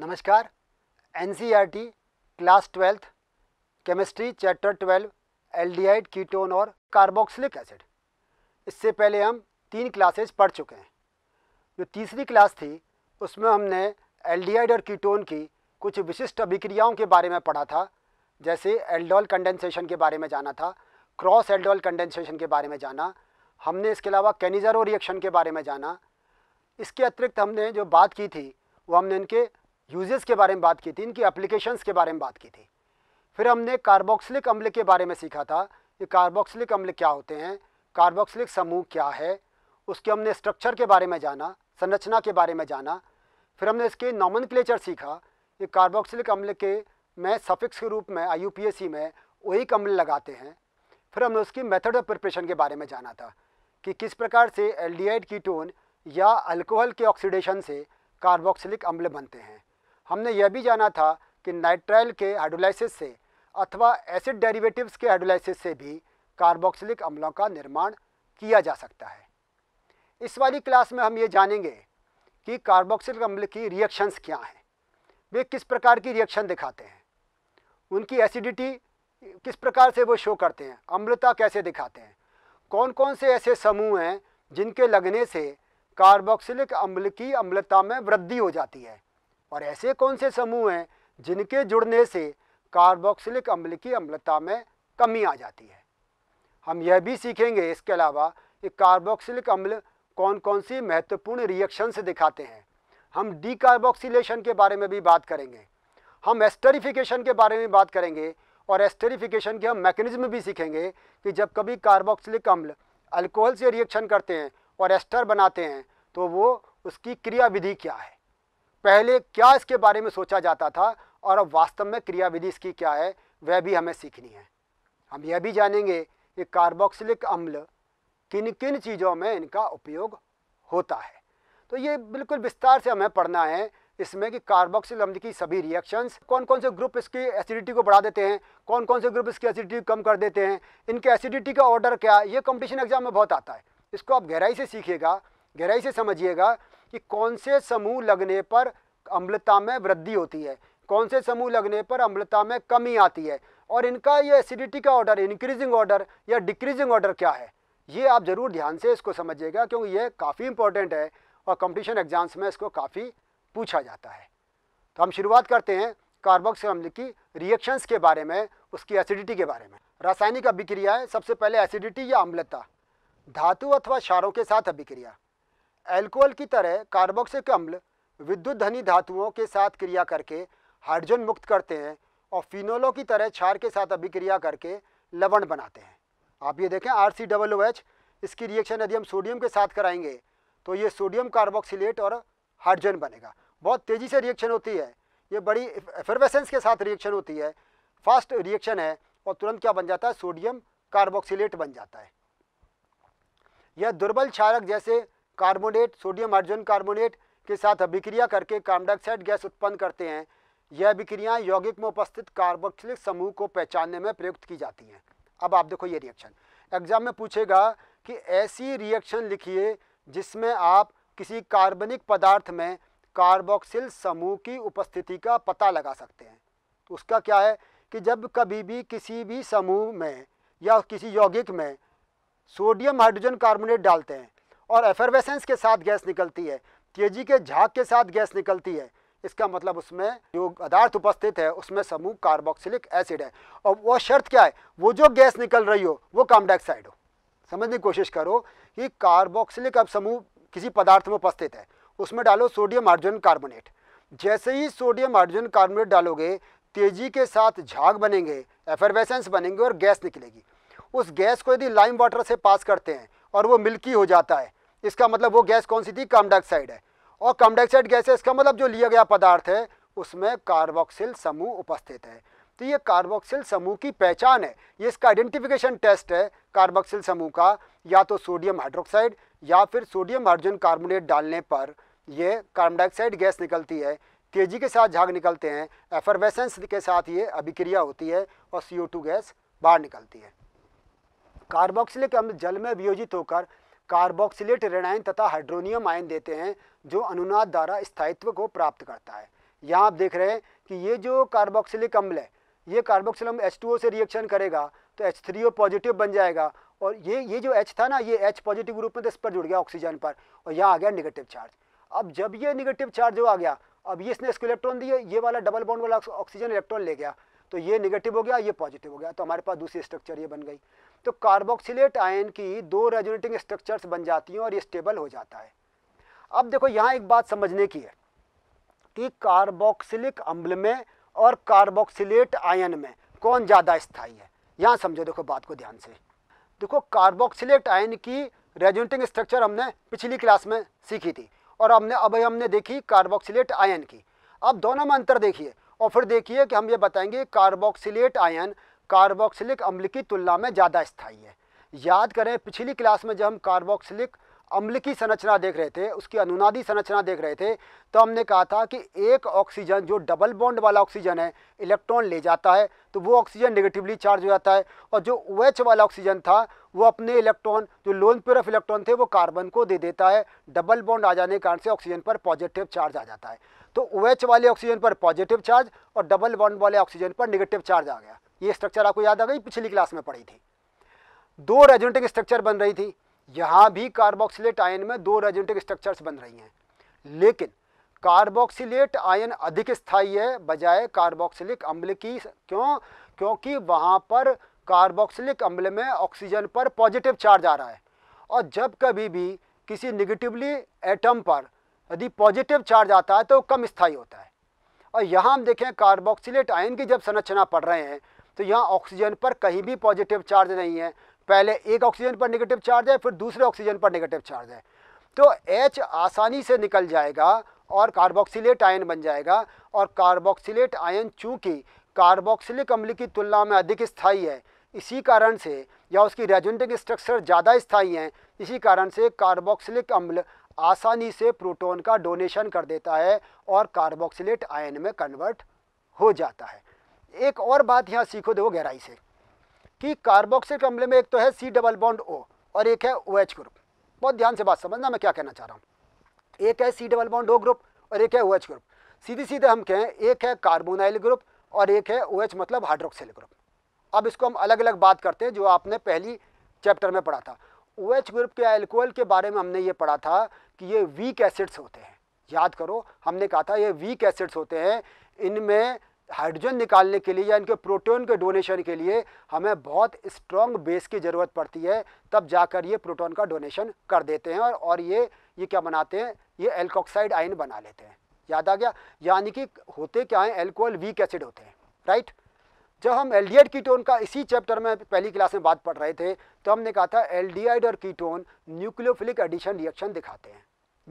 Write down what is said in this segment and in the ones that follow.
नमस्कार एन class twelfth chemistry chapter twelve aldehyde ketone और कार्बोक्सिलिक एसिड इससे पहले हम तीन क्लासेस पढ़ चुके हैं जो तीसरी क्लास थी उसमें हमने एल्डिहाइड और कीटोन की कुछ विशिष्ट अभिक्रियाओं के बारे में पढ़ा था जैसे एल्डोल कंडेंसेशन के बारे में जाना था क्रॉस एल्डोल कंडेंसेशन के बारे में जाना हमने इसके अलावा कैनिजरो रिएक्शन के बारे में जाना इसके अतिरिक्त हमने जो बात की थी वो हमने इनके यूजेस के बारे में बात की थी इनकी एप्लीकेशन के बारे में बात की थी फिर हमने कार्बोक्सिलिक अम्ल के बारे में सीखा था कि कार्बोक्सिलिक अम्ल क्या होते हैं कार्बोक्सिलिक समूह क्या है उसके हमने स्ट्रक्चर के बारे में जाना संरचना के बारे में जाना फिर हमने इसके नॉमन सीखा कि कार्बोक्सिलिक अम्ल के में सफिक्स के रूप में आई में वही अम्ल लगाते हैं फिर हमने उसकी मेथड ऑफ प्रिपरेशन के बारे में जाना था कि किस प्रकार से एल्डिहाइड कीटोन या अल्कोहल के ऑक्सीडेशन से कार्बोक्सिलिक अम्ल बनते हैं हमने यह भी जाना था कि नाइट्राइल के हाइड्रोलाइसिस से अथवा एसिड डेरिवेटिव्स के हाइड्रोलाइसिस से भी कार्बोक्सिलिक अम्लों का निर्माण किया जा सकता है इस वाली क्लास में हम ये जानेंगे कि कार्बोक्सिलिक अम्ल की रिएक्शंस क्या हैं वे किस प्रकार की रिएक्शन दिखाते हैं उनकी एसिडिटी किस प्रकार से वो शो करते हैं अम्लता कैसे दिखाते हैं कौन कौन से ऐसे समूह हैं जिनके लगने से कार्बोक्सिलिक अम्ल की अम्लता में वृद्धि हो जाती है और ऐसे कौन से समूह हैं जिनके जुड़ने से कार्बोक्सिलिक अम्ल की अम्लता में कमी आ जाती है हम यह भी सीखेंगे इसके अलावा कि कार्बोक्सिलिक अम्ल कौन कौन सी महत्वपूर्ण रिएक्शन से दिखाते हैं हम डीकार्बोक्सीलेशन के बारे में भी बात करेंगे हम एस्टरीफिकेशन के बारे में बात करेंगे और एस्टरिफिकेशन के हम मैकेनिज्म भी सीखेंगे कि जब कभी कार्बोक्सिलिक अम्ल अल्कोहल से रिएक्शन करते हैं और एस्टर बनाते हैं तो वो उसकी क्रियाविधि क्या है पहले क्या इसके बारे में सोचा जाता था और अब वास्तव में क्रियाविधि इसकी क्या है वह भी हमें सीखनी है हम यह भी जानेंगे कि कार्बोक्सिलिक अम्ल किन किन चीज़ों में इनका उपयोग होता है तो ये बिल्कुल विस्तार से हमें पढ़ना है इसमें कि कार्बोक्सिल अम्ल की सभी रिएक्शंस कौन कौन से ग्रुप इसकी एसिडिटी को बढ़ा देते हैं कौन कौन से ग्रुप इसकी एसिडिटी कम कर देते हैं इनके एसिडिटी का ऑर्डर क्या ये कॉम्पिटिशन एग्जाम में बहुत आता है इसको आप गहराई से सीखिएगा गहराई से समझिएगा कि कौन से समूह लगने पर अम्लता में वृद्धि होती है कौन से समूह लगने पर अम्लता में कमी आती है और इनका ये एसिडिटी का ऑर्डर इंक्रीजिंग ऑर्डर या डिक्रीजिंग ऑर्डर क्या है ये आप ज़रूर ध्यान से इसको समझिएगा क्योंकि ये काफ़ी इंपॉर्टेंट है और कंपटीशन एग्जाम्स में इसको काफ़ी पूछा जाता है तो हम शुरुआत करते हैं कार्बोक्सिल अम्ल की रिएक्शंस के बारे में उसकी एसिडिटी के बारे में रासायनिक अभिक्रिया है सबसे पहले एसिडिटी या अम्लता धातु अथवा क्षारों के साथ अभिक्रिया एल्कोहल की तरह कार्बोक्सिक अम्ल विद्युत धनी धातुओं के साथ क्रिया करके हाइड्रोजन मुक्त करते हैं और फिनोलों की तरह क्षार के साथ अभिक्रिया करके लवण बनाते हैं आप ये देखें R C double O H इसकी रिएक्शन यदि हम सोडियम के साथ कराएंगे तो ये सोडियम कार्बोक्सिलेट और हाइड्रोजन बनेगा बहुत तेज़ी से रिएक्शन होती है ये बड़ी एफरवेसेंस के साथ रिएक्शन होती है फास्ट रिएक्शन है और तुरंत क्या बन जाता है सोडियम कार्बोक्सिलेट बन जाता है यह दुर्बल क्षारक जैसे कार्बोनेट सोडियम आर्जन कार्बोनेट के साथ अभिक्रिया करके कार्बन डाइऑक्साइड गैस उत्पन्न करते हैं यह अभिक्रियाएं यौगिक में उपस्थित कार्बोक्सिलिक समूह को पहचानने में प्रयुक्त की जाती हैं अब आप देखो ये रिएक्शन एग्जाम में पूछेगा कि ऐसी रिएक्शन लिखिए जिसमें आप किसी कार्बनिक पदार्थ में कार्बोक्सिल समूह की उपस्थिति का पता लगा सकते हैं उसका क्या है कि जब कभी भी किसी भी समूह में या किसी यौगिक में सोडियम हाइड्रोजन कार्बोनेट डालते हैं और एफरवेसेंस के साथ गैस निकलती है के के झाग के साथ गैस निकलती है इसका मतलब उसमें जो पदार्थ उपस्थित है उसमें समूह कार्बोक्सिलिक एसिड है और वह शर्त क्या है वो जो गैस निकल रही हो वो कार्बन डाइऑक्साइड हो समझने की कोशिश करो कि कार्बोक्सिलिक अब समूह किसी पदार्थ में उपस्थित है उसमें डालो सोडियम हाइड्रोजन कार्बोनेट जैसे ही सोडियम हाइड्रोजन कार्बोनेट डालोगे तेजी के साथ झाग बनेंगे एफरवेसेंस बनेंगे और गैस निकलेगी उस गैस को यदि लाइम वाटर से पास करते हैं और वो मिल्की हो जाता है इसका मतलब वो गैस कौन सी थी कार्बन डाइऑक्साइड है और कार्बन डाइऑक्साइड गैस है इसका मतलब जो लिया गया पदार्थ है उसमें कार्बोक्सिल समूह उपस्थित है तो ये कार्बोक्सिल समूह की पहचान है ये इसका आइडेंटिफिकेशन टेस्ट है कार्बोक्सिल समूह का या तो सोडियम हाइड्रोक्साइड या फिर सोडियम हाइड्रोजन कार्बोनेट डालने पर यह कार्बन डाइऑक्साइड गैस निकलती है तेजी के साथ झाग निकलते हैं एफरवेसेंस के साथ ये अभिक्रिया होती है और सी गैस बाहर निकलती है कार्बोक्सिलिक अम्ल जल में वियोजित होकर कार्बोक्सिलेट ऋणायन तथा हाइड्रोनियम आयन देते हैं जो अनुनाद द्वारा स्थायित्व को प्राप्त करता है यहाँ आप देख रहे हैं कि ये जो कार्बोक्सिलिक अम्ल है ये कार्बोक्सिल अम्ल एच से रिएक्शन करेगा तो एच पॉजिटिव बन जाएगा और ये ये जो H था ना ये H पॉजिटिव ग्रुप में तो इस पर जुड़ गया ऑक्सीजन पर और यहाँ आ गया निगेटिव चार्ज अब जब ये निगेटिव चार्ज जो आ गया अब ये इसने इसको इलेक्ट्रॉन दिए ये वाला डबल बॉन्ड वाला ऑक्सीजन इलेक्ट्रॉन ले गया तो ये निगेटिव हो गया ये पॉजिटिव हो गया तो हमारे पास दूसरी स्ट्रक्चर ये बन गई तो कार्बोक्सिलेट आयन की दो रेजोनेटिंग स्ट्रक्चर्स बन जाती हैं और ये स्टेबल हो जाता है अब देखो यहाँ एक बात समझने की है कि कार्बोक्सिलिक अम्ल में और कार्बोक्सिलेट आयन में कौन ज़्यादा स्थायी है यहाँ समझो देखो बात को ध्यान से देखो कार्बोक्सिलेट आयन की रेजोनेटिंग स्ट्रक्चर हमने पिछली क्लास में सीखी थी और हमने अब हमने देखी कार्बोक्सिलेट आयन की अब दोनों में अंतर देखिए और फिर देखिए कि हम ये बताएंगे कार्बोक्सिलेट आयन कार्बोक्सिलिक अम्ल की तुलना में ज़्यादा स्थायी है याद करें पिछली क्लास में जब हम कार्बोक्सिलिक अम्ल की संरचना देख रहे थे उसकी अनुनादी संरचना देख रहे थे तो हमने कहा था कि एक ऑक्सीजन जो डबल बॉन्ड वाला ऑक्सीजन है इलेक्ट्रॉन ले जाता है तो वो ऑक्सीजन नेगेटिवली चार्ज हो जाता है और जो ओ OH वाला ऑक्सीजन था वो अपने इलेक्ट्रॉन जो लोन पेयर ऑफ इलेक्ट्रॉन थे वो कार्बन को दे देता है डबल बॉन्ड आ जाने के कारण से ऑक्सीजन पर पॉजिटिव चार्ज आ जाता है तो ओ OH वाले ऑक्सीजन पर पॉजिटिव चार्ज और डबल बॉन्ड वाले ऑक्सीजन पर निगेटिव चार्ज आ गया ये स्ट्रक्चर आपको याद आ गई पिछली क्लास में पढ़ी थी दो रेजेंटिक स्ट्रक्चर बन रही थी यहाँ भी कार्बोक्सिलेट आयन में दो रेजेंटिक स्ट्रक्चर्स बन रही हैं लेकिन कार्बोक्सिलेट आयन अधिक स्थायी है बजाय कार्बोक्सिलिक अम्ल की क्यों क्योंकि वहाँ पर कार्बोक्सिलिक अम्ल में ऑक्सीजन पर पॉजिटिव चार्ज आ रहा है और जब कभी भी किसी निगेटिवली एटम पर यदि पॉजिटिव चार्ज आता है तो कम स्थायी होता है और यहाँ हम देखें कार्बोक्सिलेट आयन की जब संरचना पढ़ रहे हैं तो यहाँ ऑक्सीजन पर कहीं भी पॉजिटिव चार्ज नहीं है पहले एक ऑक्सीजन पर निगेटिव चार्ज है फिर दूसरे ऑक्सीजन पर निगेटिव चार्ज है तो एच आसानी से निकल जाएगा और कार्बोक्सिलेट आयन बन जाएगा और कार्बोक्सिलेट आयन चूँकि कार्बोक्सिलिक अम्ल की तुलना में अधिक स्थायी है इसी कारण से या उसकी रेजेंटिंग स्ट्रक्चर ज़्यादा स्थायी हैं इसी कारण से कार्बोक्सिलिक अम्ल आसानी से प्रोटॉन का डोनेशन कर देता है और कार्बोक्सिलेट आयन में कन्वर्ट हो जाता है एक और बात यहाँ सीखो देखो गहराई से कि कार्बोक्सिल अम्ल में एक तो है सी डबल बॉन्ड ओ और एक है ओ एच ग्रुप बहुत ध्यान से बात समझना मैं क्या कहना चाह रहा हूँ एक है C double bond O group और एक है ओ एच ग्रुप सीधे सीधे हम कहें एक है कार्बोनाइल ग्रुप और एक है ओ एच मतलब हाइड्रोक्सिल ग्रुप अब इसको हम अलग अलग बात करते हैं जो आपने पहली चैप्टर में पढ़ा था ओ एच ग्रुप के एल्कोहल के बारे में हमने ये पढ़ा था कि ये वीक एसिड्स होते हैं याद करो हमने कहा था ये वीक एसिड्स होते हैं इनमें हाइड्रोजन निकालने के लिए या इनके प्रोटोन के डोनेशन के लिए हमें बहुत स्ट्रॉन्ग बेस की ज़रूरत पड़ती है तब जाकर ये प्रोटोन का डोनेशन कर देते हैं और, और ये ये क्या बनाते हैं ये एल्कोक्साइड आयन बना लेते हैं याद आ गया यानी कि होते क्या हैं एल्कोहल वीक एसिड होते हैं राइट जब हम एल कीटोन का इसी चैप्टर में पहली क्लास में बात पढ़ रहे थे तो हमने कहा था एल और कीटोन न्यूक्लियोफिलिक एडिशन रिएक्शन दिखाते हैं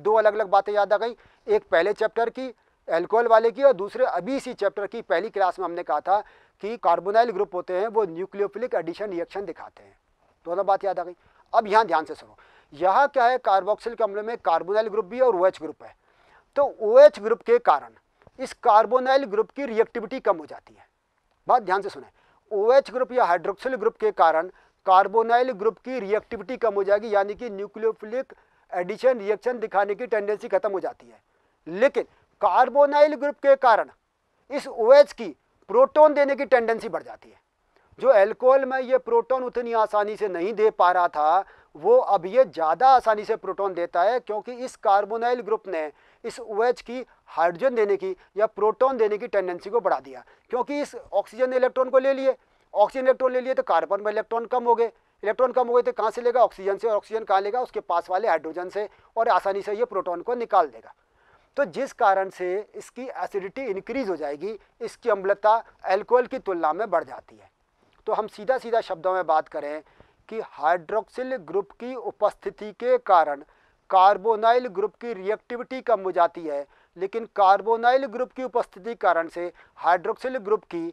दो अलग अलग बातें याद आ गई एक पहले चैप्टर की एल्कोहल वाले की और दूसरे अभी इसी चैप्टर की पहली क्लास में हमने कहा था कि कार्बोनाइल ग्रुप होते हैं वो न्यूक्लियोफिलिक एडिशन रिएक्शन दिखाते हैं दोनों तो मतलब बात याद आ गई अब यहाँ ध्यान से सुनो यहाँ क्या है कार्बोक्सिल के अम्ल में कार्बोनाइल ग्रुप भी और ओ OH ग्रुप है तो ओ OH ग्रुप के कारण इस कार्बोनाइल ग्रुप की रिएक्टिविटी कम हो जाती है बात ध्यान से सुने ओ OH ग्रुप या हाइड्रोक्सिल ग्रुप के कारण कार्बोनाइल ग्रुप की रिएक्टिविटी कम हो जाएगी यानी कि न्यूक्लियोफिलिक एडिशन रिएक्शन दिखाने की टेंडेंसी खत्म हो जाती है लेकिन कार्बोनाइल ग्रुप के कारण इस ओ OH की प्रोटॉन देने की टेंडेंसी बढ़ जाती है जो एल्कोहल में ये प्रोटॉन उतनी आसानी से नहीं दे पा रहा था वो अब ये ज़्यादा आसानी से प्रोटॉन देता है क्योंकि इस कार्बोनाइल ग्रुप ने इस OH की हाइड्रोजन देने की या प्रोटॉन देने की टेंडेंसी को बढ़ा दिया क्योंकि इस ऑक्सीजन इलेक्ट्रॉन को ले लिए ऑक्सीजन इलेक्ट्रॉन ले लिए तो कार्बन में इलेक्ट्रॉन कम हो गए इलेक्ट्रॉन कम हो गए तो कहाँ से लेगा ऑक्सीजन से और ऑक्सीजन कहाँ लेगा उसके पास वाले हाइड्रोजन से और आसानी से ये प्रोटॉन को निकाल देगा तो जिस कारण से इसकी एसिडिटी इंक्रीज हो जाएगी इसकी अम्लता एल्कोहल की तुलना में बढ़ जाती है तो हम सीधा सीधा शब्दों में बात करें कि हाइड्रोक्सिल ग्रुप की उपस्थिति के कारण कार्बोनाइल ग्रुप की रिएक्टिविटी कम हो जाती है लेकिन कार्बोनाइल ग्रुप की उपस्थिति कारण से हाइड्रोक्सिल ग्रुप की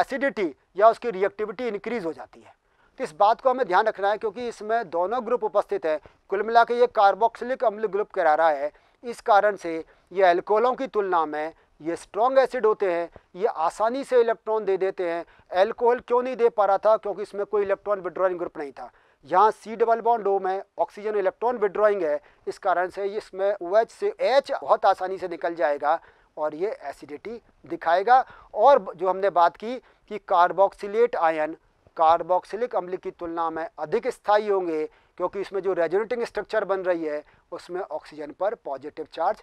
एसिडिटी या उसकी रिएक्टिविटी इंक्रीज हो जाती है तो इस बात को हमें ध्यान रखना है क्योंकि इसमें दोनों ग्रुप उपस्थित हैं कुल मिला के ये कार्बोक्सिलिक अम्ल ग्रुप करा रहा है इस कारण से ये एल्कोहलों की तुलना में ये स्ट्रॉन्ग एसिड होते हैं ये आसानी से इलेक्ट्रॉन दे देते हैं एल्कोहल क्यों नहीं दे पा रहा था क्योंकि इसमें कोई इलेक्ट्रॉन विड्रॉइंग ग्रुप नहीं था यहाँ सी डबल बॉन्ड डो में ऑक्सीजन इलेक्ट्रॉन विड्रॉइंग है इस कारण से इसमें ओ एच से एच बहुत आसानी से निकल जाएगा और ये एसिडिटी दिखाएगा और जो हमने बात की कि कार्बोक्सिलेट आयन कार्बोक्सिलिक अम्ल की तुलना में अधिक स्थायी होंगे क्योंकि इसमें जो रेजोनेटिंग स्ट्रक्चर बन रही है उसमें ऑक्सीजन पर पॉजिटिव चार्ज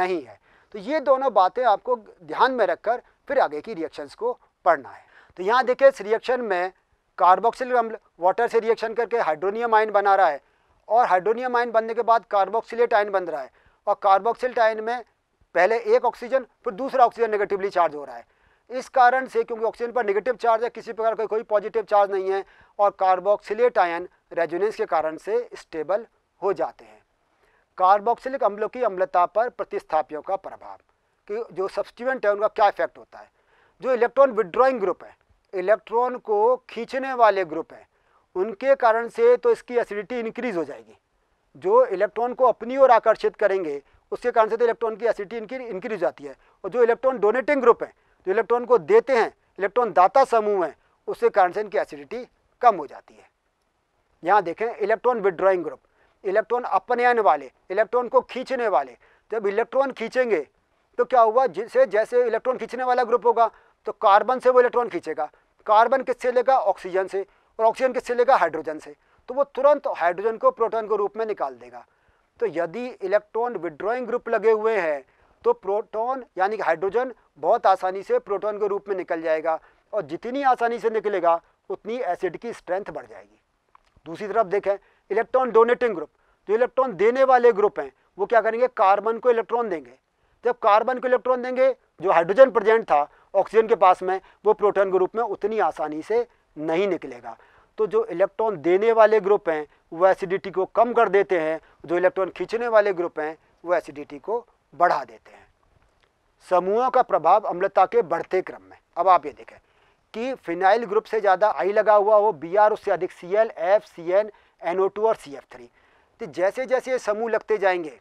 नहीं है तो ये दोनों बातें आपको ध्यान में रखकर फिर आगे की रिएक्शंस को पढ़ना है तो यहाँ देखिए इस रिएक्शन में कार्बोक्सिल अम्ल वाटर से रिएक्शन करके हाइड्रोनियम आयन बना रहा है और हाइड्रोनियम आयन बनने के बाद कार्बोक्सिलेट आयन बन रहा है और कार्बोक्सिलेट आयन में पहले एक ऑक्सीजन फिर दूसरा ऑक्सीजन नेगेटिवली चार्ज हो रहा है इस कारण से क्योंकि ऑक्सीजन पर नेगेटिव चार्ज है किसी प्रकार का कोई पॉजिटिव चार्ज नहीं है और कार्बोक्सिलेट आयन रेजोनेंस के कारण से स्टेबल हो जाते हैं कार्बोक्सिलिक अम्लों की अम्लता पर प्रतिस्थापियों का प्रभाव कि जो सब्सटिवेंट है उनका क्या इफेक्ट होता है जो इलेक्ट्रॉन विड्रॉइंग ग्रुप है इलेक्ट्रॉन को खींचने वाले ग्रुप हैं उनके कारण से तो इसकी एसिडिटी इंक्रीज हो जाएगी जो इलेक्ट्रॉन को अपनी ओर आकर्षित करेंगे उसके कारण से तो इलेक्ट्रॉन की एसिडिटी इनकी इंक्रीज जाती है और जो इलेक्ट्रॉन डोनेटिंग ग्रुप है जो इलेक्ट्रॉन को देते हैं इलेक्ट्रॉन दाता समूह हैं उसके कारण से इनकी एसिडिटी कम हो जाती है यहाँ देखें इलेक्ट्रॉन विड्रॉइंग ग्रुप इलेक्ट्रॉन अपने आने वाले इलेक्ट्रॉन को खींचने वाले जब इलेक्ट्रॉन खींचेंगे तो क्या हुआ जिसे जैसे इलेक्ट्रॉन खींचने वाला ग्रुप होगा तो कार्बन से वो इलेक्ट्रॉन खींचेगा कार्बन किससे लेगा ऑक्सीजन से और ऑक्सीजन किससे लेगा हाइड्रोजन से तो वो तुरंत हाइड्रोजन को प्रोटॉन के रूप में निकाल देगा तो यदि इलेक्ट्रॉन विड्रॉइंग ग्रुप लगे हुए हैं तो प्रोटॉन यानी कि हाइड्रोजन बहुत आसानी से प्रोटॉन के रूप में निकल जाएगा और जितनी आसानी से निकलेगा उतनी एसिड की स्ट्रेंथ बढ़ जाएगी दूसरी तरफ देखें इलेक्ट्रॉन डोनेटिंग ग्रुप जो तो इलेक्ट्रॉन देने वाले ग्रुप हैं वो क्या करेंगे कार्बन को इलेक्ट्रॉन देंगे तो जब कार्बन को इलेक्ट्रॉन देंगे जो हाइड्रोजन प्रेजेंट था ऑक्सीजन के पास में वो प्रोटॉन ग्रुप में उतनी आसानी से नहीं निकलेगा तो जो इलेक्ट्रॉन देने वाले ग्रुप हैं वो एसिडिटी को कम कर देते हैं जो इलेक्ट्रॉन खींचने वाले ग्रुप हैं वो एसिडिटी को बढ़ा देते हैं समूहों का प्रभाव अम्लता के बढ़ते क्रम में अब आप ये देखें कि फिनाइल ग्रुप से ज़्यादा आई लगा हुआ हो बी आर उससे अधिक C L F C N NO2 और CF3 तो जैसे जैसे समूह लगते जाएंगे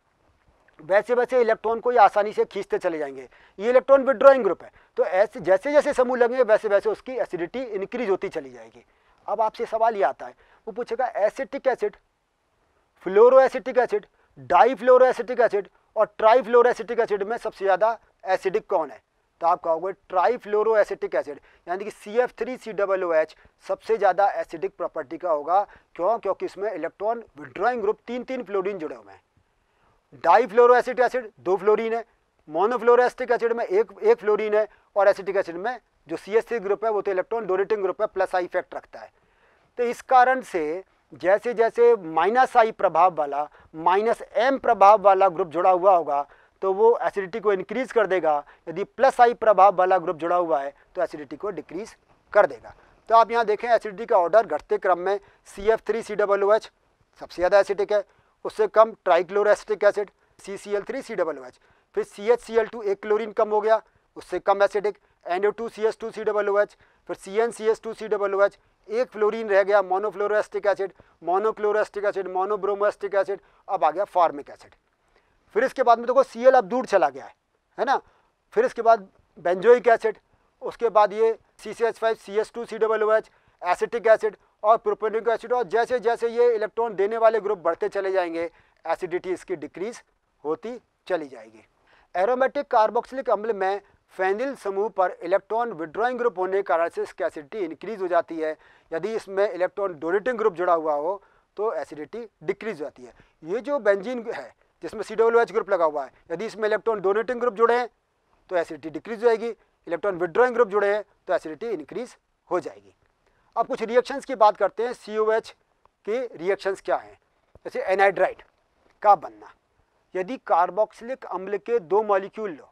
वैसे वैसे इलेक्ट्रॉन को ये आसानी से खींचते चले जाएंगे ये इलेक्ट्रॉन विड्रॉइंग ग्रुप है तो ऐसे जैसे जैसे समूह लगेंगे वैसे वैसे उसकी एसिडिटी इंक्रीज होती चली जाएगी अब आपसे सवाल ये आता है वो पूछेगा acetic acid fluoro acetic acid fluoro acetic acid और ट्राई फ्लोरो एसिटिक एसिड में सबसे ज़्यादा एसिडिक कौन है तो आप कहोगे ट्राई एसिटिक एसिड यानी कि C F three C double O H सबसे ज़्यादा एसिडिक प्रॉपर्टी का होगा क्यों क्योंकि इसमें इलेक्ट्रॉन विड्रॉइंग ग्रुप तीन तीन फ्लोरीन जुड़े हुए हैं फ्लोरो एसिड एसिड दो फ्लोरीन है मोनोफ्लोरोसिटिक एसिड में एक एक फ्लोरीन है और एसिटिक एसिड में जो सी एस ग्रुप है वो तो इलेक्ट्रॉन डोनेटिंग ग्रुप है प्लस आई इफेक्ट रखता है तो इस कारण से जैसे जैसे माइनस आई प्रभाव वाला माइनस एम प्रभाव वाला ग्रुप जुड़ा हुआ होगा तो वो एसिडिटी को इंक्रीज कर देगा यदि प्लस आई प्रभाव वाला ग्रुप जुड़ा हुआ है तो एसिडिटी को डिक्रीज कर देगा तो आप यहाँ देखें एसिडिटी का ऑर्डर घटते क्रम में C F three C double O H सबसे ज़्यादा एसिडिक है उससे कम trichloroacetic acid C C L three C double O H फिर C H C L two एक क्लोरीन कम हो गया उससे कम acidic N O two C S two C double O H फिर C N C S two C double O H एक fluorine रह गया monofluoroacetic acid monochloroacetic acid मोनोब्रोमोस्टिक acid अब आ गया फॉर्मिक एसिड फिर इसके बाद में देखो सी अब दूर चला गया है है ना फिर इसके बाद बेंजोइक एसिड उसके बाद ये C C H five C S two C W H acetic acid और प्रोपेनिक एसिड और जैसे जैसे ये इलेक्ट्रॉन देने वाले ग्रुप बढ़ते चले जाएंगे एसिडिटी इसकी डिक्रीज होती चली जाएगी एरोमेटिक कार्बोक्सिलिक अम्ल में फैनिल समूह पर इलेक्ट्रॉन विड्रॉइंग ग्रुप होने के कारण से इसकी एसिडिटी इंक्रीज हो जाती है यदि इसमें इलेक्ट्रॉन डोनेटिंग ग्रुप जुड़ा हुआ हो तो एसिडिटी डिक्रीज हो जाती है ये जो बेंजीन है जिसमें सी डब्ल्यू एच ग्रुप लगा हुआ है यदि इसमें इलेक्ट्रॉन डोनेटिंग ग्रुप जुड़े हैं तो एसिडिटी डिक्रीज हो जाएगी इलेक्ट्रॉन विड्रॉइंग ग्रुप जुड़े हैं तो एसिडिटी इंक्रीज हो जाएगी अब कुछ रिएक्शंस की बात करते हैं सी ओ एच के रिएक्शंस क्या हैं जैसे एनाइड्राइड का बनना यदि कार्बोक्सिलिक अम्ल के दो मॉलिक्यूल लो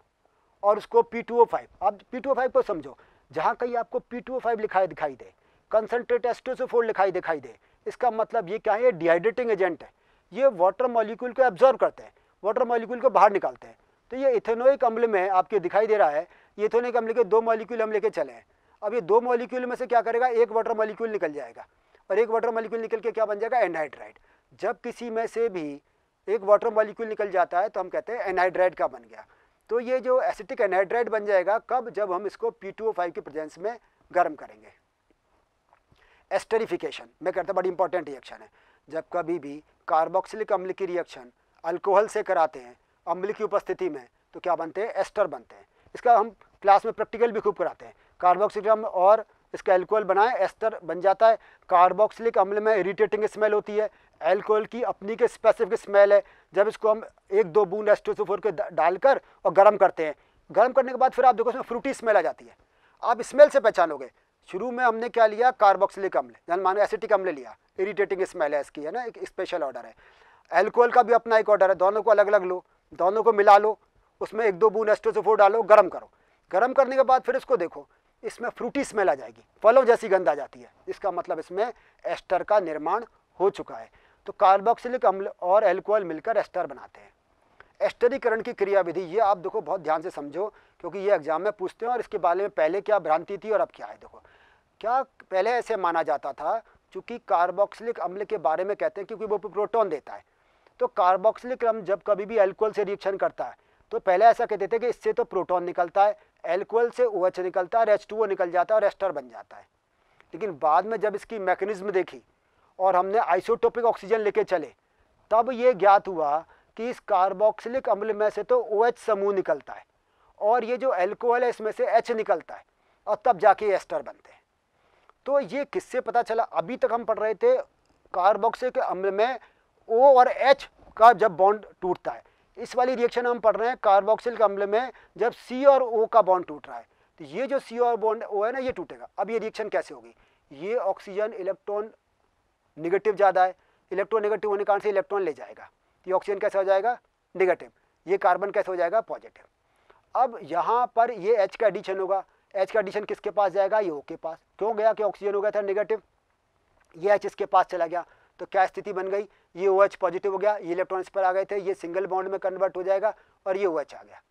और उसको ओ फाइव आप ओ फाइव को समझो जहाँ कहीं आपको पी टू ओ फाइव लिखा दिखाई दे कंसनट्रेट एस्टोसोफोर लिखाई दिखाई दे इसका मतलब ये क्या है डिहाइड्रेटिंग एजेंट है ये वाटर मॉलिक्यूल को एब्जॉर्व करते हैं वाटर मॉलिक्यूल को बाहर निकालते हैं तो ये इथेनोइक अम्ल में आपके दिखाई दे रहा है ये इथेनोइक अम्ल के दो मॉलिक्यूल हम लेके चले हैं अब ये दो मॉलिक्यूल में से क्या करेगा एक वाटर मॉलिक्यूल निकल जाएगा और एक वाटर मॉलिक्यूल निकल के क्या बन जाएगा एनहाइड्राइड जब किसी में से भी एक वाटर मॉलिक्यूल निकल जाता है तो हम कहते हैं एनहाइड्राइड का बन गया तो ये जो एसिटिक एनहाइड्राइड बन जाएगा कब जब हम इसको पी के प्रजेंस में गर्म करेंगे एस्टरीफिकेशन मैं हूँ बड़ी इंपॉर्टेंट रिएक्शन है जब कभी भी कार्बोक्सिलिक अम्ल की रिएक्शन अल्कोहल से कराते हैं अम्ल की उपस्थिति में तो क्या बनते हैं एस्टर बनते हैं इसका हम क्लास में प्रैक्टिकल भी खूब कराते हैं कार्बोक्सिलिक अम्ल और इसका एल्कोहल बनाए एस्टर बन जाता है कार्बोक्सिलिक अम्ल में इरीटेटिंग स्मेल होती है एल्कोहल की अपनी के स्पेसिफिक स्मेल है जब इसको हम एक दो बूंद एस्टोसोफोर के डालकर और गर्म करते हैं गर्म करने के बाद फिर आप देखो इसमें फ्रूटी स्मेल आ जाती है आप स्मेल से पहचानोगे शुरू में हमने क्या लिया कार्बोक्सिलिक अम्ल यानी मानो एसिटिक अम्ल लिया इरिटेटिंग स्मेल है इसकी है ना एक स्पेशल ऑर्डर है एल्कोहल का भी अपना एक ऑर्डर है दोनों को अलग अलग लो दोनों को मिला लो उसमें एक दो बूंद एस्ट्रोसोफोर डालो गर्म करो गर्म करने के बाद फिर इसको देखो इसमें फ्रूटी स्मेल आ जाएगी फलों जैसी गंध आ जाती है इसका मतलब इसमें एस्टर का निर्माण हो चुका है तो कार्बोक्सिलिक अम्ल और एल्कोहल मिलकर एस्टर बनाते हैं एस्टरीकरण की क्रियाविधि ये आप देखो बहुत ध्यान से समझो क्योंकि ये एग्ज़ाम में पूछते हैं और इसके बारे में पहले क्या भ्रांति थी और अब क्या है देखो क्या पहले ऐसे माना जाता था चूँकि कार्बोक्सिलिक अम्ल के बारे में कहते हैं क्योंकि वो प्रोटोन देता है तो कार्बोक्सिलिक अम्ल जब कभी भी एल्कोहल से रिएक्शन करता है तो पहले ऐसा कहते थे कि इससे तो प्रोटोन निकलता है एल्कोहल से ओ OH निकलता है एच निकल जाता है और एस्टर बन जाता है लेकिन बाद में जब इसकी मैकेनिज्म देखी और हमने आइसोटोपिक ऑक्सीजन लेके चले तब ये ज्ञात हुआ कि इस कार्बोक्सिलिक अम्ल में से तो ओ OH समूह निकलता है और ये जो एल्कोहल है इसमें से एच निकलता है और तब जाके ये एस्टर बनते हैं तो ये किससे पता चला अभी तक हम पढ़ रहे थे के अम्ल में ओ और एच का जब बॉन्ड टूटता है इस वाली रिएक्शन हम पढ़ रहे हैं कार्बोक्सिल अम्ल में जब सी और ओ का बॉन्ड टूट रहा है तो ये जो सी और बॉन्ड ओ है ना ये टूटेगा अब ये रिएक्शन कैसे होगी ये ऑक्सीजन इलेक्ट्रॉन निगेटिव ज़्यादा है इलेक्ट्रॉन निगेटिव होने के कारण से इलेक्ट्रॉन ले जाएगा ये ऑक्सीजन कैसे हो जाएगा निगेटिव ये कार्बन कैसे हो जाएगा पॉजिटिव अब यहाँ पर ये एच का एडिशन होगा एच का एडिशन किसके पास जाएगा ये ओ के पास क्यों गया कि ऑक्सीजन हो गया था नेगेटिव ये एच इसके पास चला गया तो क्या स्थिति बन गई ये ओ OH एच पॉजिटिव हो गया ये इलेक्ट्रॉन पर आ गए थे ये सिंगल बॉन्ड में कन्वर्ट हो जाएगा और ये ओ OH एच आ गया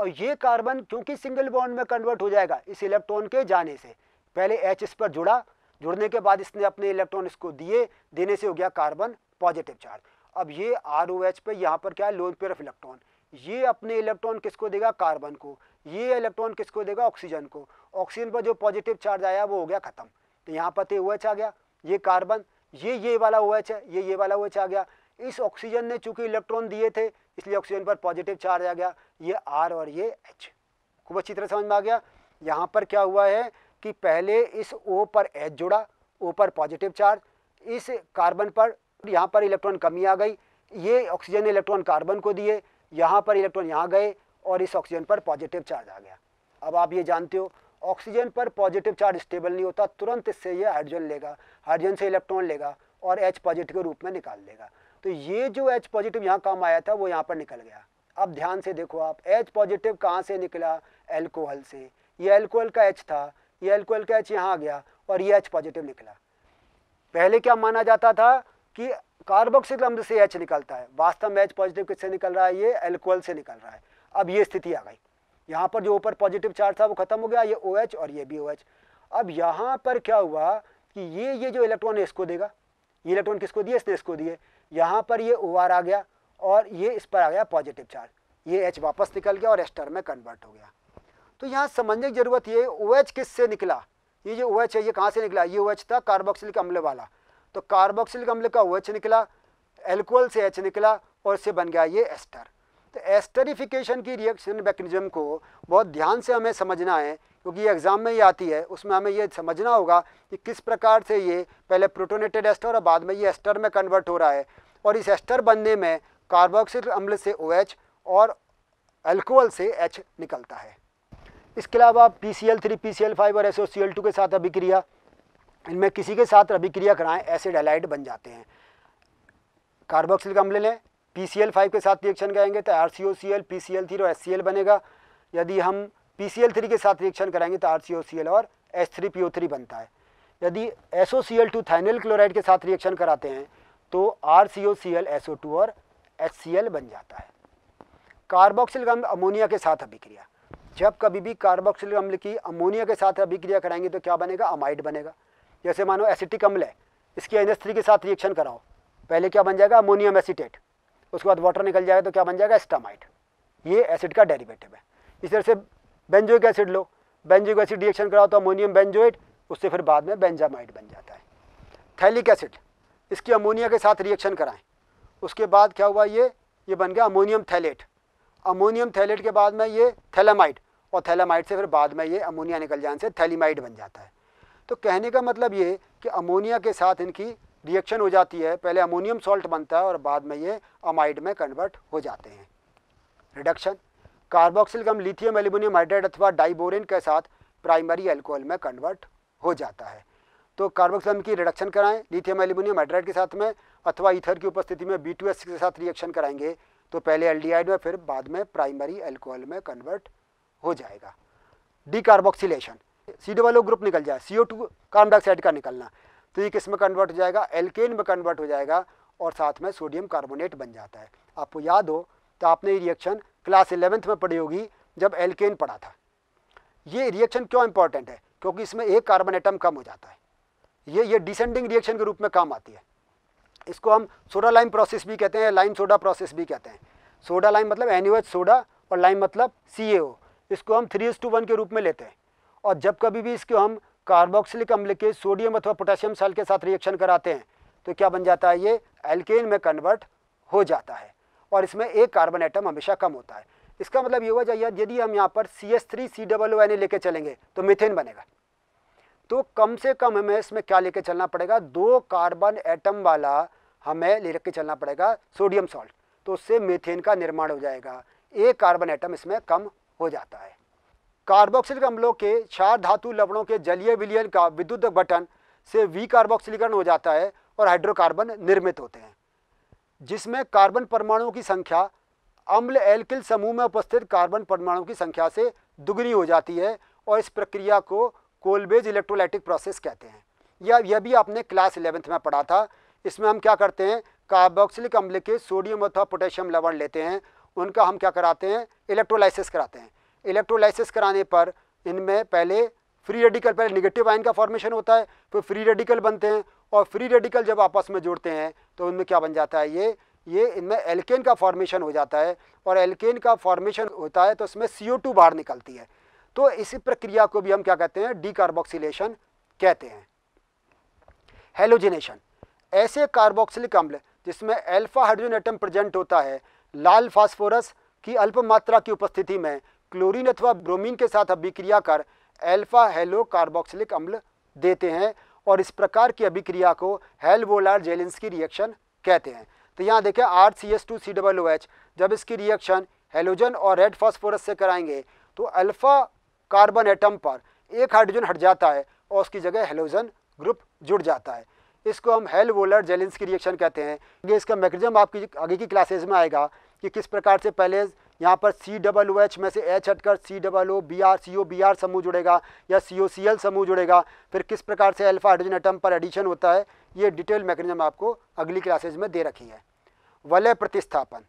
और ये कार्बन क्योंकि सिंगल बॉन्ड में कन्वर्ट हो जाएगा इस इलेक्ट्रॉन के जाने से पहले एच इस पर जुड़ा जुड़ने के बाद इसने अपने इलेक्ट्रॉन इसको दिए देने से हो गया कार्बन पॉजिटिव चार्ज अब ये आर ओ OH एच पे यहाँ पर क्या है लोन पेयर ऑफ इलेक्ट्रॉन ये अपने इलेक्ट्रॉन किसको देगा कार्बन को ये इलेक्ट्रॉन किसको देगा ऑक्सीजन को ऑक्सीजन पर जो पॉजिटिव चार्ज आया वो हो गया खत्म तो यहाँ पर तो ओ आ गया ये कार्बन ये ये वाला ओ है ये ये वाला ओ आ गया इस ऑक्सीजन ने चूंकि इलेक्ट्रॉन दिए थे इसलिए ऑक्सीजन पर पॉजिटिव चार्ज आ गया ये आर और ये एच खूब अच्छी तरह समझ में आ गया यहाँ पर क्या हुआ है कि पहले इस ओ पर एच जुड़ा ओ पर पॉजिटिव चार्ज इस कार्बन पर यहाँ पर इलेक्ट्रॉन कमी आ गई ये ऑक्सीजन इलेक्ट्रॉन कार्बन को दिए यहाँ पर इलेक्ट्रॉन यहाँ गए और इस ऑक्सीजन पर पॉजिटिव चार्ज आ गया अब आप ये जानते हो ऑक्सीजन पर पॉजिटिव चार्ज स्टेबल नहीं होता तुरंत इससे ये हाइड्रोजन लेगा हाइड्रोजन से इलेक्ट्रॉन लेगा और एच पॉजिटिव के रूप में निकाल लेगा तो ये जो एच पॉजिटिव यहाँ काम आया था वो यहाँ पर निकल गया अब ध्यान से देखो आप एच पॉजिटिव कहाँ से निकला एल्कोहल से ये एल्कोहल का एच था ये एल्कोहल का एच यहाँ आ गया और ये एच पॉजिटिव निकला पहले क्या माना जाता था कि कार्बोक्सिल अम्ल से एच तो तो निकलता है वास्तव में एच पॉजिटिव किससे निकल रहा है ये एल्कोहल से निकल रहा है अब ये स्थिति आ गई यहाँ पर जो ऊपर पॉजिटिव चार्ज था वो खत्म हो गया ये ओ OH और ये भी ओ OH. अब यहाँ पर क्या हुआ कि ये ये जो इलेक्ट्रॉन है इसको देगा ये इलेक्ट्रॉन किसको दिए इसने इसको दिए यहाँ पर ये ओ आ गया और ये इस पर आ गया पॉजिटिव चार्ज ये एच वापस निकल गया और एस्टर में कन्वर्ट हो गया तो यहाँ समझने की जरूरत ये ओ OH किस से निकला ये जो ओ OH है ये कहाँ से निकला ये ओ OH था कार्बोक्सिलिक अम्ल वाला तो कार्बोक्सिलिक अम्ल का ओ निकला एल्कोहल से एच निकला और इससे बन गया ये एस्टर तो एस्टरिफिकेशन की रिएक्शन मैकेनिज्म को बहुत ध्यान से हमें समझना है क्योंकि ये एग्ज़ाम में ये आती है उसमें हमें ये समझना होगा कि किस प्रकार से ये पहले प्रोटोनेटेड एस्टर और बाद में ये एस्टर में कन्वर्ट हो रहा है और इस एस्टर बनने में कार्बोक्सिल अम्ल से ओ OH और एल्कोहल से एच निकलता है इसके अलावा P C L three P C L five और S O C L two के साथ अभिक्रिया इनमें किसी के साथ अभिक्रिया कराएं एसिड एलाइड बन जाते हैं कार्बोक्सिलिक अम्ल लें पी सी एल फाइव के साथ रिएक्शन करेंगे तो R C O C L P C L three और एस सी एल बनेगा यदि हम पी सी एल थ्री के साथ रिएक्शन कराएंगे तो R C O C L और S three P O three बनता है यदि S O C L two thionyl chloride के साथ रिएक्शन कराते हैं तो R C O C L S O two और एच सी एल बन जाता है कार्बोक्सिलिक अम्ल अमोनिया के साथ अभिक्रिया जब कभी भी कार्बोक्सिलिक अम्ल की अमोनिया के साथ अभिक्रिया कराएंगे तो क्या बनेगा अमाइड बनेगा जैसे मानो एसिटिक अम्ल है इसकी एन के साथ रिएक्शन कराओ पहले क्या बन जाएगा अमोनियम एसिटेट उसके बाद वाटर निकल जाएगा तो क्या बन जाएगा स्टामाइट ये एसिड का डेरिवेटिव है इस तरह से बेंजोइक एसिड लो बेंजोइक एसिड रिएक्शन कराओ तो अमोनियम बेंजोइट उससे फिर बाद में बेंजामाइट बन जाता है थैलिक एसिड इसकी अमोनिया के साथ रिएक्शन कराएं उसके बाद क्या हुआ ये ये बन गया अमोनियम थैलेट अमोनियम थैलेट के बाद में ये थैलामाइड और थैलामाइड से फिर बाद में ये अमोनिया निकल जाने से थैलीमाइड बन जाता है तो कहने का मतलब ये कि अमोनिया के साथ इनकी रिएक्शन हो जाती है पहले अमोनियम सॉल्ट बनता है और बाद में ये अमाइड में कन्वर्ट हो जाते हैं रिडक्शन कार्बोक्सिल गम लिथियम एल्यूमिनियम हाइड्रेट अथवा डाइबोरिन के साथ प्राइमरी एल्कोहल में कन्वर्ट हो जाता है तो कार्बोक्सिलम की रिडक्शन कराएं लिथियम एल्यूमिनियम हाइड्रेट के साथ में अथवा ईथर की उपस्थिति में बी के साथ रिएक्शन कराएंगे तो पहले एल में फिर बाद में प्राइमरी एल्कोहल में कन्वर्ट हो जाएगा D C double O group निकल जाए C O two carbon dioxide का निकलना तो ये किस में कन्वर्ट हो जाएगा एल्केन में कन्वर्ट हो जाएगा और साथ में सोडियम कार्बोनेट बन जाता है आपको याद हो तो आपने ये रिएक्शन क्लास इलेवेंथ में पढ़ी होगी जब एल्केन पढ़ा था ये रिएक्शन क्यों इंपॉर्टेंट है क्योंकि इसमें एक कार्बन एटम कम हो जाता है ये ये डिसेंडिंग रिएक्शन के रूप में काम आती है इसको हम सोडा लाइम प्रोसेस भी कहते हैं लाइम सोडा प्रोसेस भी कहते हैं सोडा लाइम मतलब एनिवेज सोडा और लाइम मतलब सी इसको हम थ्री के रूप में लेते हैं और जब कभी भी इसको हम कार्बोक्सिलिक अम्ल के सोडियम अथवा पोटेशियम सेल के साथ रिएक्शन कराते हैं तो क्या बन जाता है ये एल्केन में कन्वर्ट हो जाता है और इसमें एक कार्बन एटम हमेशा कम होता है इसका मतलब ये हुआ जाइए यदि हम यहाँ पर C S three C double O N लेके चलेंगे तो मिथेन बनेगा तो कम से कम हमें इसमें क्या लेके चलना पड़ेगा दो कार्बन एटम वाला हमें ले के चलना पड़ेगा सोडियम सॉल्ट तो उससे मेथेन का निर्माण हो जाएगा एक कार्बन एटम इसमें कम हो जाता है कार्बोक्सिलिक अम्लों के क्षार धातु लवणों के जलीय विलयन का विद्युत बटन से वी कार्बोक्सिलिकन हो जाता है और हाइड्रोकार्बन निर्मित होते हैं जिसमें कार्बन परमाणुओं की संख्या अम्ल एल्किल समूह में उपस्थित कार्बन परमाणुओं की संख्या से दुगनी हो जाती है और इस प्रक्रिया को कोलबेज इलेक्ट्रोलाइटिक प्रोसेस कहते हैं या यह भी आपने क्लास इलेवेंथ में पढ़ा था इसमें हम क्या करते हैं कार्बोक्सिलिक अम्ल के सोडियम अथवा पोटेशियम लवण लेते हैं उनका हम क्या कराते हैं इलेक्ट्रोलाइसिस कराते हैं इलेक्ट्रोलाइसिस कराने पर इनमें पहले फ्री रेडिकल पहले निगेटिव आयन का फॉर्मेशन होता है फिर फ्री रेडिकल बनते हैं और फ्री रेडिकल जब आपस में जोड़ते हैं तो उनमें क्या बन जाता है ये ये इनमें एल्केन का फॉर्मेशन हो जाता है और एल्केन का फॉर्मेशन होता है तो इसमें CO2 बाहर निकलती है तो इसी प्रक्रिया को भी हम क्या कहते हैं डीकार्बोक्सिलेशन कहते हैं हेलोजिनेशन ऐसे कार्बोक्सिलिक अम्ल जिसमें अल्फा हाइड्रोजन एटम प्रेजेंट होता है लाल फास्फोरस की अल्प मात्रा की उपस्थिति में क्लोरीन अथवा ब्रोमीन के साथ अभिक्रिया कर एल्फा हेलो कार्बोक्सिलिक अम्ल देते हैं और इस प्रकार की अभिक्रिया को हेलवोलार की रिएक्शन कहते हैं तो यहाँ देखें R C S two C double O H जब इसकी रिएक्शन हेलोजन और रेड फॉस्फोरस से कराएंगे तो अल्फ़ा कार्बन एटम पर एक हाइड्रोजन हट जाता है और उसकी जगह हेलोजन ग्रुप जुड़ जाता है इसको हम हेल वोलर जेलिंस की रिएक्शन कहते हैं इसका मैकेनिज्म आपकी आगे की क्लासेज में आएगा कि किस प्रकार से पहले यहाँ पर सी डबल ओ एच में से एच हटकर C double O B R C O B R समूह जुड़ेगा या सी ओ सी एल समूह जुड़ेगा फिर किस प्रकार से अल्फा हाइड्रोजन एटम पर एडिशन होता है ये डिटेल मैकेनिज्म आपको अगली क्लासेज में दे रखी है वलय प्रतिस्थापन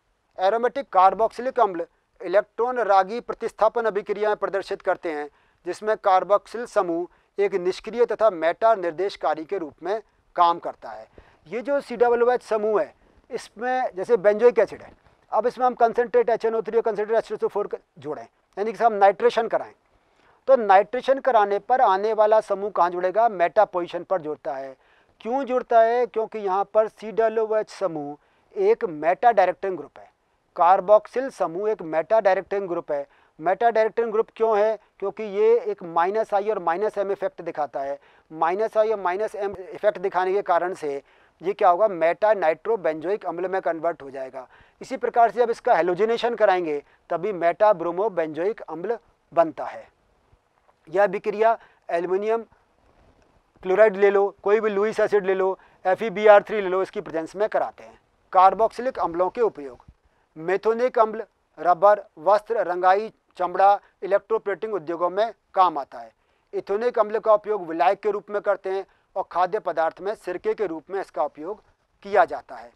एरोमेटिक कार्बोक्सिलिक अम्ल इलेक्ट्रॉन रागी प्रतिस्थापन अभिक्रियाएँ प्रदर्शित करते हैं जिसमें कार्बोक्सिल समूह एक निष्क्रिय तथा मेटा निर्देशकारी के रूप में काम करता है ये जो सी डबल समूह है इसमें जैसे बेंजोइक एसिड है अब इसमें हम concentrate H N O three और कंसनट्रेट एच फोर जोड़ें यानी कि हम नाइट्रेशन कराएं तो नाइट्रेशन कराने पर आने वाला समूह कहाँ जुड़ेगा मेटा पोजिशन पर जुड़ता है क्यों जुड़ता है क्योंकि यहाँ पर सी डब्ल्यू एच समूह एक मेटा डायरेक्टिंग ग्रुप है कार्बोक्सिल समूह एक मेटा डायरेक्टिंग ग्रुप है मेटा डायरेक्टिंग ग्रुप क्यों है क्योंकि ये एक माइनस आई और माइनस एम इफेक्ट दिखाता है माइनस आई और माइनस एम इफेक्ट दिखाने के कारण से ये क्या होगा मेटा नाइट्रो बेंजोइक अम्ल में कन्वर्ट हो जाएगा इसी प्रकार से जब इसका हेलोजिनेशन कराएंगे तभी मेटा ब्रोमो बेंजोइक अम्ल बनता है यह अभिक्रिया एल्युमिनियम क्लोराइड ले लो कोई भी लुइस एसिड ले लो एफ e ले लो इसकी प्रेजेंस में कराते हैं कार्बोक्सिलिक अम्लों के उपयोग मेथोनिक अम्ल रबर वस्त्र रंगाई चमड़ा इलेक्ट्रोप्लेटिंग उद्योगों में काम आता है इथोनिक अम्ल का उपयोग विलायक के रूप में करते हैं और खाद्य पदार्थ में सिरके के रूप में इसका उपयोग किया जाता है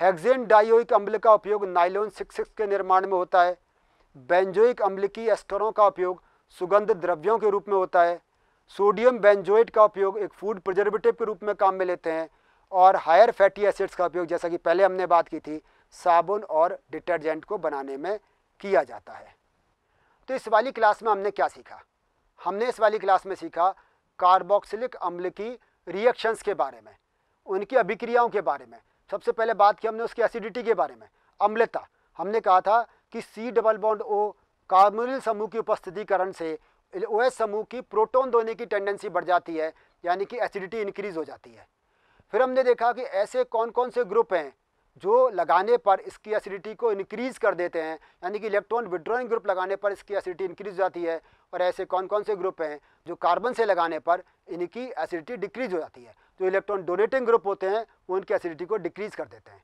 हेक्जेन डाइओइक अम्ल का उपयोग नाइलोन सिक्स के निर्माण में होता है बेंजोइक अम्ल की एस्टरों का उपयोग सुगंध द्रव्यों के रूप में होता है सोडियम बेंजोइट का उपयोग एक फूड प्रिजर्वेटिव के रूप में काम में लेते हैं और हायर फैटी एसिड्स का उपयोग जैसा कि पहले हमने बात की थी साबुन और डिटर्जेंट को बनाने में किया जाता है तो इस वाली क्लास में हमने क्या सीखा हमने इस वाली क्लास में सीखा कार्बोक्सिलिक अम्ल की रिएक्शंस के बारे में उनकी अभिक्रियाओं के बारे में सबसे पहले बात की हमने उसकी एसिडिटी के बारे में अम्लता हमने कहा था कि C double bond O carbonyl समूह की उपस्थितिकरण से ओ एस समूह की प्रोटोन धोने की टेंडेंसी बढ़ जाती है यानी कि एसिडिटी इंक्रीज हो जाती है फिर हमने देखा कि ऐसे कौन कौन से ग्रुप हैं जो लगाने पर इसकी एसिडिटी को इनक्रीज़ कर देते हैं यानी कि इलेक्ट्रॉन विड्रॉइंग ग्रुप लगाने पर इसकी एसिडिटी इंक्रीज हो जाती है और ऐसे कौन कौन से ग्रुप हैं जो कार्बन से लगाने पर इनकी एसिडिटी डिक्रीज हो जाती है जो इलेक्ट्रॉन डोनेटिंग ग्रुप होते हैं वो इनकी एसिडिटी को डिक्रीज़ कर देते हैं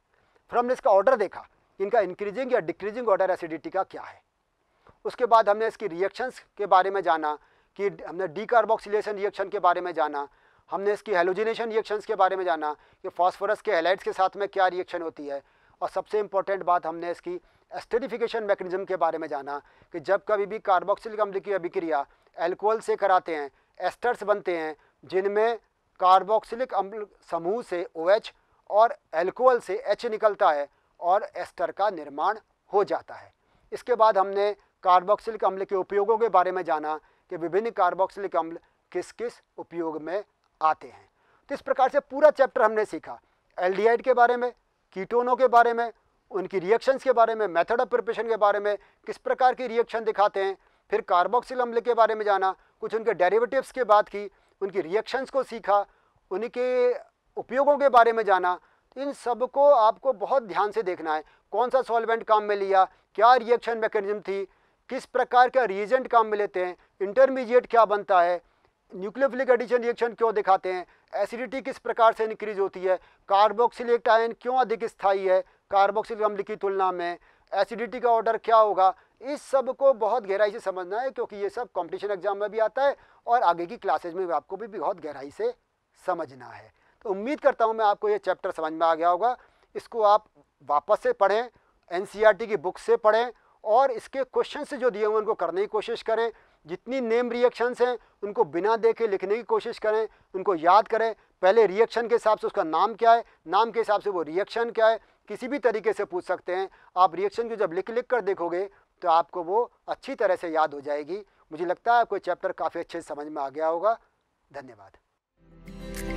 फिर हमने इसका ऑर्डर देखा इनका इंक्रीजिंग या डिक्रीजिंग ऑर्डर एसिडिटी का क्या है उसके बाद हमने इसकी रिएक्शंस के बारे में जाना कि हमने डी रिएक्शन के बारे में जाना हमने इसकी हेलोजिनेशन रिएक्शंस के बारे में जाना कि फॉस्फोरस के हेलाइट्स के साथ में क्या रिएक्शन होती है और सबसे इंपॉर्टेंट बात हमने इसकी एस्टेडिफिकेशन मैकेनिज्म के बारे में जाना कि जब कभी भी कार्बोक्सिलिक अम्ल की अभिक्रिया एल्कोहल से कराते हैं एस्टर्स बनते हैं जिनमें कार्बोक्सिलिक अम्ल समूह से ओ OH और एल्कोहल से एच निकलता है और एस्टर का निर्माण हो जाता है इसके बाद हमने कार्बोक्सिलिक अम्ल के उपयोगों के बारे में जाना कि विभिन्न कार्बोक्सिलिक अम्ल किस किस उपयोग में आते हैं तो इस प्रकार से पूरा चैप्टर हमने सीखा एल्डिहाइड के बारे में कीटोनों के बारे में उनकी रिएक्शंस के बारे में मेथड ऑफ प्रिपरेशन के बारे में किस प्रकार की रिएक्शन दिखाते हैं फिर कार्बोक्सिल अम्ल के बारे में जाना कुछ उनके डेरिवेटिव्स की बात की उनकी रिएक्शंस को सीखा उनके उपयोगों के बारे में जाना तो इन सब को आपको बहुत ध्यान से देखना है कौन सा सॉल्वेंट काम में लिया क्या रिएक्शन मैकेनिज्म थी किस प्रकार का रिएजेंट काम में लेते हैं इंटरमीडिएट क्या बनता है न्यूक्लियोफिलिक एडिशन रिएक्शन क्यों दिखाते हैं एसिडिटी किस प्रकार से इंक्रीज होती है कार्बोक्सिलिक आयन क्यों अधिक स्थायी है कार्बोक्सिल अम्ल की तुलना में एसिडिटी का ऑर्डर क्या होगा इस सब को बहुत गहराई से समझना है क्योंकि ये सब कंपटीशन एग्जाम में भी आता है और आगे की क्लासेज में भी आपको भी बहुत गहराई से समझना है तो उम्मीद करता हूँ मैं आपको ये चैप्टर समझ में आ गया होगा इसको आप वापस से पढ़ें एन e की बुक से पढ़ें और इसके क्वेश्चन से जो दिए हुए उनको करने की कोशिश करें जितनी नेम रिएक्शंस हैं उनको बिना देखे लिखने की कोशिश करें उनको याद करें पहले रिएक्शन के हिसाब से उसका नाम क्या है नाम के हिसाब से वो रिएक्शन क्या है किसी भी तरीके से पूछ सकते हैं आप रिएक्शन को जब लिख लिख कर देखोगे तो आपको वो अच्छी तरह से याद हो जाएगी मुझे लगता है आपको चैप्टर काफ़ी अच्छे समझ में आ गया होगा धन्यवाद